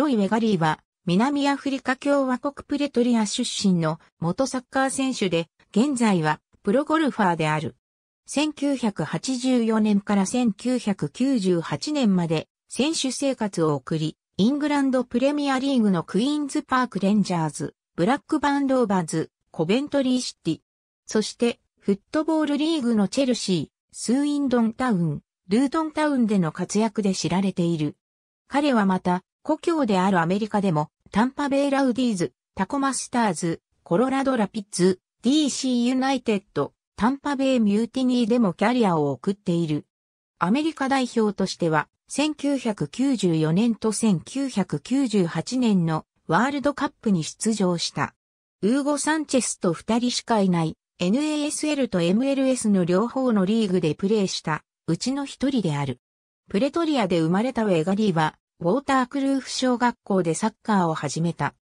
ロイ・ウェガリーは、南アフリカ共和国プレトリア出身の元サッカー選手で、現在はプロゴルファーである。1984年から1998年まで選手生活を送り、イングランドプレミアリーグのクイーンズパークレンジャーズ、ブラックバンローバーズ、コベントリーシティ。そして、フットボールリーグのチェルシー、スーインドンタウン、ルートンタウンでの活躍で知られている。彼はまた、故郷であるアメリカでも、タンパベイラウディーズ、タコマスターズ、コロラドラピッツ、DC ユナイテッド、タンパベイミューティニーでもキャリアを送っている。アメリカ代表としては、1994年と1998年のワールドカップに出場した。ウーゴ・サンチェスと二人しかいない NASL と MLS の両方のリーグでプレーしたうちの一人である。プレトリアで生まれたウェガリーはウォータークルーフ小学校でサッカーを始めた。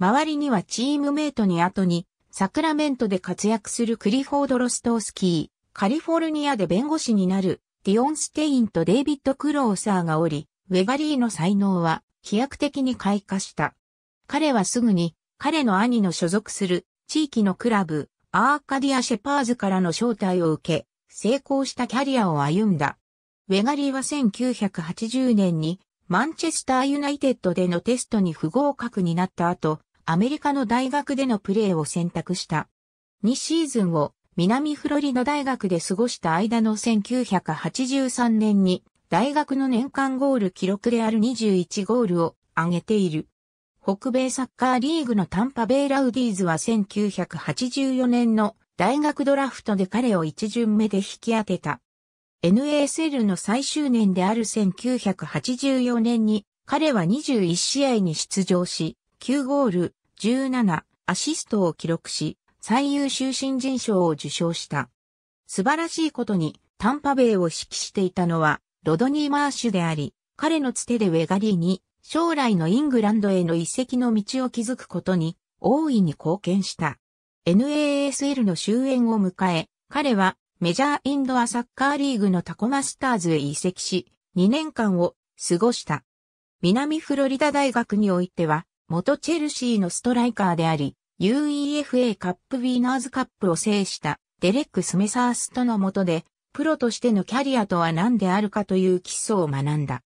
周りにはチームメイトに後に、サクラメントで活躍するクリフォード・ロストースキー、カリフォルニアで弁護士になるディオン・ステインとデイビッド・クローサーがおり、ウェガリーの才能は飛躍的に開花した。彼はすぐに彼の兄の所属する地域のクラブ、アーカディア・シェパーズからの招待を受け、成功したキャリアを歩んだ。ウェガリーは1980年にマンチェスターユナイテッドでのテストに不合格になった後、アメリカの大学でのプレーを選択した。2シーズンを南フロリダ大学で過ごした間の1983年に大学の年間ゴール記録である21ゴールを挙げている。北米サッカーリーグのタンパベイラウディーズは1984年の大学ドラフトで彼を一巡目で引き当てた。NASL の最終年である1984年に彼は21試合に出場し、9ゴール、17アシストを記録し、最優秀新人賞を受賞した。素晴らしいことに、タンパベイを指揮していたのは、ロドニー・マーシュであり、彼のつてでウェガリーに、将来のイングランドへの移籍の道を築くことに、大いに貢献した。NASL の終焉を迎え、彼はメジャーインドアサッカーリーグのタコマスターズへ移籍し、2年間を過ごした。南フロリダ大学においては、元チェルシーのストライカーであり、UEFA カップウィーナーズカップを制したデレック・スメサースとの下で、プロとしてのキャリアとは何であるかという基礎を学んだ。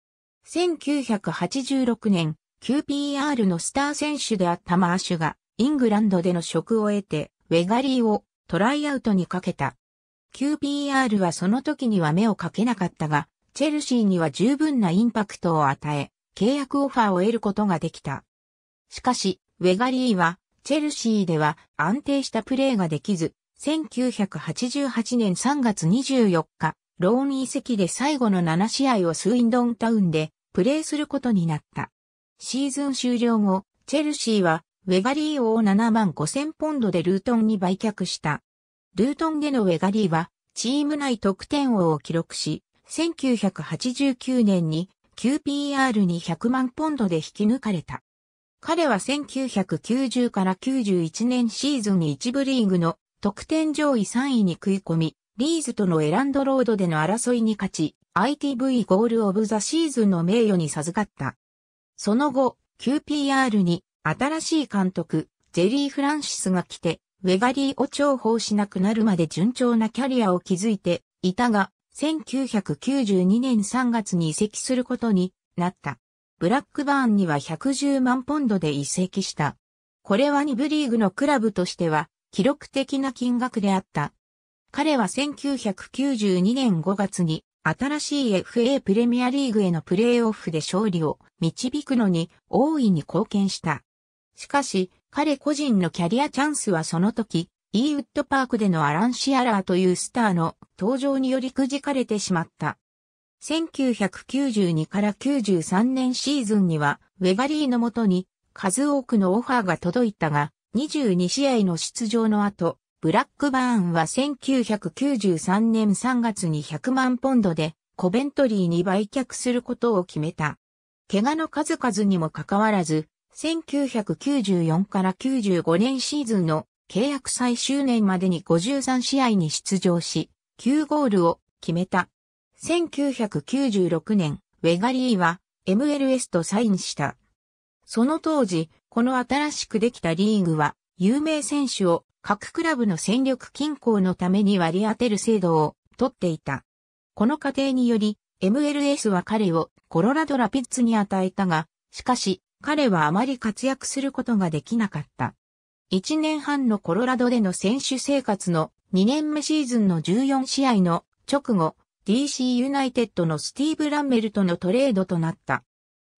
1986年、QPR のスター選手であったマーシュが、イングランドでの職を得て、ウェガリーをトライアウトにかけた。QPR はその時には目をかけなかったが、チェルシーには十分なインパクトを与え、契約オファーを得ることができた。しかし、ウェガリーは、チェルシーでは安定したプレーができず、1988年3月24日、ローン移籍で最後の7試合をスウィンドンタウンでプレーすることになった。シーズン終了後、チェルシーはウェガリーを7万5000ポンドでルートンに売却した。ルートン・ゲノウェ・ガリーは、チーム内得点王を記録し、1989年に QPR に100万ポンドで引き抜かれた。彼は1990から91年シーズンに1部リーグの得点上位3位に食い込み、リーズとのエランドロードでの争いに勝ち、ITV ゴールオブザシーズンの名誉に授かった。その後、QPR に新しい監督、ジェリー・フランシスが来て、ウェガリーを重宝しなくなるまで順調なキャリアを築いていたが、1992年3月に移籍することになった。ブラックバーンには110万ポンドで移籍した。これは2部リーグのクラブとしては記録的な金額であった。彼は1992年5月に新しい FA プレミアリーグへのプレーオフで勝利を導くのに大いに貢献した。しかし、彼個人のキャリアチャンスはその時、イーウッドパークでのアラン・シアラーというスターの登場によりくじかれてしまった。1992から93年シーズンには、ウェガリーのもとに数多くのオファーが届いたが、22試合の出場の後、ブラックバーンは1993年3月に100万ポンドでコベントリーに売却することを決めた。怪我の数々にもかかわらず、1994から95年シーズンの契約最終年までに53試合に出場し、9ゴールを決めた。1996年、ウェガリーは MLS とサインした。その当時、この新しくできたリーグは、有名選手を各クラブの戦力均衡のために割り当てる制度を取っていた。この過程により、MLS は彼をコロラドラピッツに与えたが、しかし、彼はあまり活躍することができなかった。1年半のコロラドでの選手生活の2年目シーズンの14試合の直後、DC ユナイテッドのスティーブ・ランメルとのトレードとなった。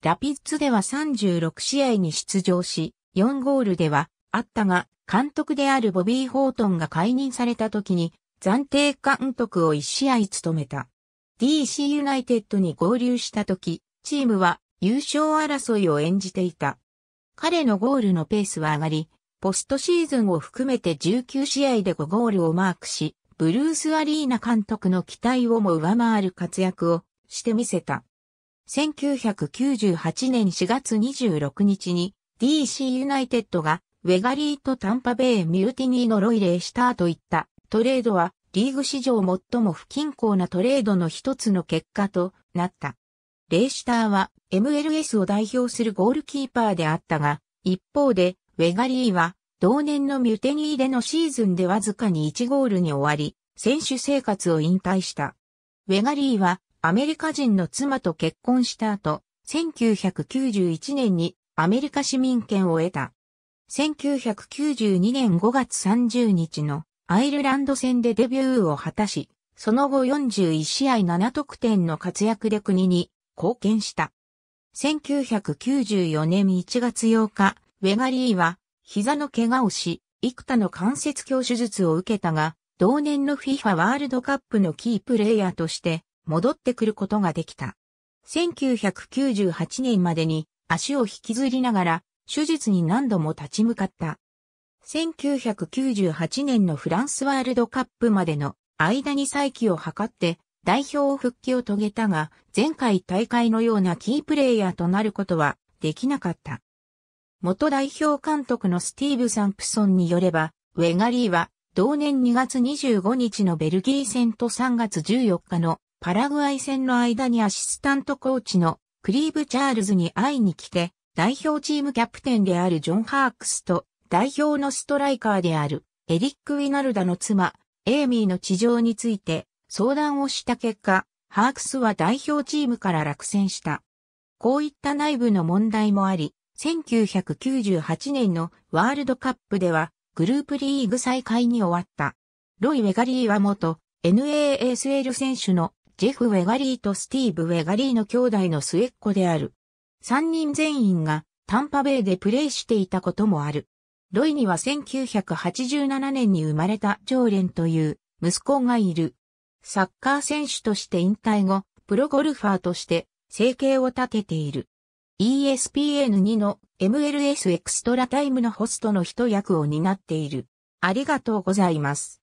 ラピッツでは36試合に出場し、4ゴールではあったが、監督であるボビー・ホートンが解任された時に、暫定監督を1試合務めた。DC ユナイテッドに合流した時、チームは優勝争いを演じていた。彼のゴールのペースは上がり、ポストシーズンを含めて19試合で5ゴールをマークし、ブルース・アリーナ監督の期待をも上回る活躍をしてみせた。1998年4月26日に DC ユナイテッドがウェガリーとタンパベイ・ミューティニーのロイレーしたといったトレードはリーグ史上最も不均衡なトレードの一つの結果となった。レイシターは MLS を代表するゴールキーパーであったが、一方で、ウェガリーは、同年のミュテニーでのシーズンでわずかに1ゴールに終わり、選手生活を引退した。ウェガリーは、アメリカ人の妻と結婚した後、1991年にアメリカ市民権を得た。1992年5月30日のアイルランド戦でデビューを果たし、その後41試合7得点の活躍で国に貢献した。1994年1月8日、ウェガリーは膝の怪我をし、幾多の関節鏡手術を受けたが、同年の FIFA ワールドカップのキープレイヤーとして戻ってくることができた。1998年までに足を引きずりながら手術に何度も立ち向かった。1998年のフランスワールドカップまでの間に再起を図って代表復帰を遂げたが、前回大会のようなキープレイヤーとなることはできなかった。元代表監督のスティーブ・サンプソンによれば、ウェガリーは同年2月25日のベルギー戦と3月14日のパラグアイ戦の間にアシスタントコーチのクリーブ・チャールズに会いに来て、代表チームキャプテンであるジョン・ハークスと代表のストライカーであるエリック・ウィナルダの妻、エイミーの地上について相談をした結果、ハークスは代表チームから落選した。こういった内部の問題もあり、1998年のワールドカップではグループリーグ再開に終わった。ロイ・ウェガリーは元 NASL 選手のジェフ・ウェガリーとスティーブ・ウェガリーの兄弟の末っ子である。3人全員がタンパベイでプレーしていたこともある。ロイには1987年に生まれたジョーレンという息子がいる。サッカー選手として引退後、プロゴルファーとして生計を立てている。ESPN2 の MLS エクストラタイムのホストの一役を担っている。ありがとうございます。